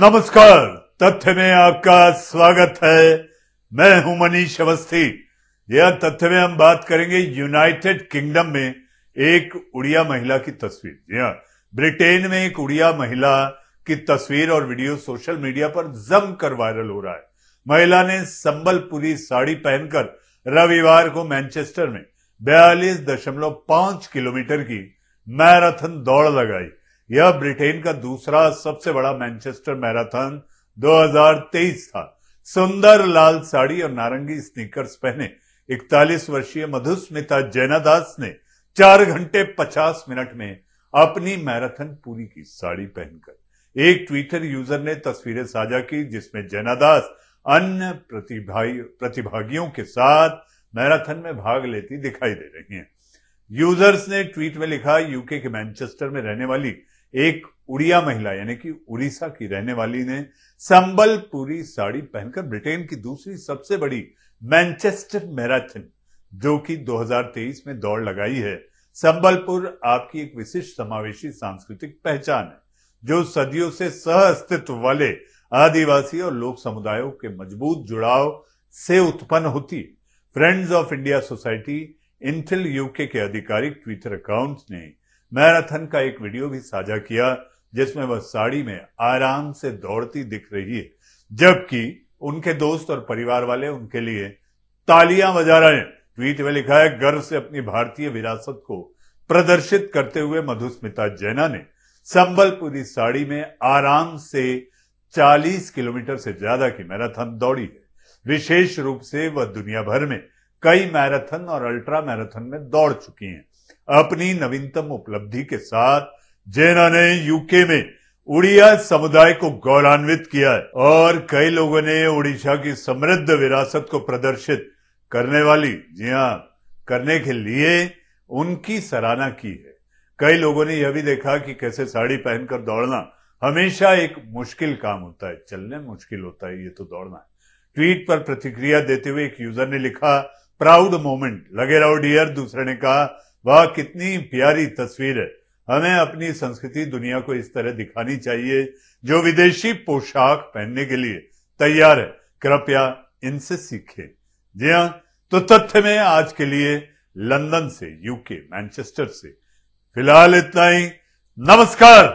नमस्कार तथ्य में आपका स्वागत है मैं हूं मनीष अवस्थी यह तथ्य में हम बात करेंगे यूनाइटेड किंगडम में एक उड़िया महिला की तस्वीर जी हाँ, ब्रिटेन में एक उड़िया महिला की तस्वीर और वीडियो सोशल मीडिया पर जमकर वायरल हो रहा है महिला ने संबलपुरी साड़ी पहनकर रविवार को मैनचेस्टर में बयालीस दशमलव पांच किलोमीटर की मैराथन दौड़ लगाई यह ब्रिटेन का दूसरा सबसे बड़ा मैनचेस्टर मैराथन 2023 था सुंदर लाल साड़ी और नारंगी स्नीकर्स पहने 41 वर्षीय मधुस्मिता जैनादास ने चार घंटे 50 मिनट में अपनी मैराथन पूरी की साड़ी पहनकर एक ट्विटर यूजर ने तस्वीरें साझा की जिसमें जैनादास अन्य प्रतिभागियों के साथ मैराथन में भाग लेती दिखाई दे रही हैं यूजर्स ने ट्वीट में लिखा यूके के मैनचेस्टर में रहने वाली एक उड़िया महिला यानी कि उड़ीसा की रहने वाली ने संबलपुरी साड़ी पहनकर ब्रिटेन की दूसरी सबसे बड़ी मैनचेस्टर मैराथन जो कि 2023 में दौड़ लगाई है संबलपुर आपकी एक विशिष्ट समावेशी सांस्कृतिक पहचान है जो सदियों से सह अस्तित्व वाले आदिवासी और लोक समुदायों के मजबूत जुड़ाव से उत्पन्न होती है फ्रेंड्स ऑफ इंडिया सोसाइटी इंथिल यूके के आधिकारिक ट्विटर अकाउंट ने मैराथन का एक वीडियो भी साझा किया जिसमें वह साड़ी में आराम से दौड़ती दिख रही है जबकि उनके दोस्त और परिवार वाले उनके लिए तालियां बजा रहे हैं ट्वीट में लिखा है गर्व से अपनी भारतीय विरासत को प्रदर्शित करते हुए मधुस्मिता जैना ने संबलपुरी साड़ी में आराम से 40 किलोमीटर से ज्यादा की मैराथन दौड़ी है विशेष रूप से वह दुनिया भर में कई मैराथन और अल्ट्रा मैराथन में दौड़ चुकी हैं अपनी नवीनतम उपलब्धि के साथ जेना ने यूके में उड़िया समुदाय को गौरवान्वित किया है और कई लोगों ने उड़ीसा की समृद्ध विरासत को प्रदर्शित करने वाली जी हाँ करने के लिए उनकी सराहना की है कई लोगों ने यह भी देखा कि कैसे साड़ी पहनकर दौड़ना हमेशा एक मुश्किल काम होता है चलने मुश्किल होता है ये तो दौड़ना है ट्वीट पर प्रतिक्रिया देते हुए एक यूजर ने लिखा प्राउड मोमेंट लगे रहो डियर दूसरे ने कहा वाह कितनी प्यारी तस्वीर है हमें अपनी संस्कृति दुनिया को इस तरह दिखानी चाहिए जो विदेशी पोशाक पहनने के लिए तैयार है कृपया इनसे सीखें जी हाँ तो तथ्य में आज के लिए लंदन से यूके मैनचेस्टर से फिलहाल इतना ही नमस्कार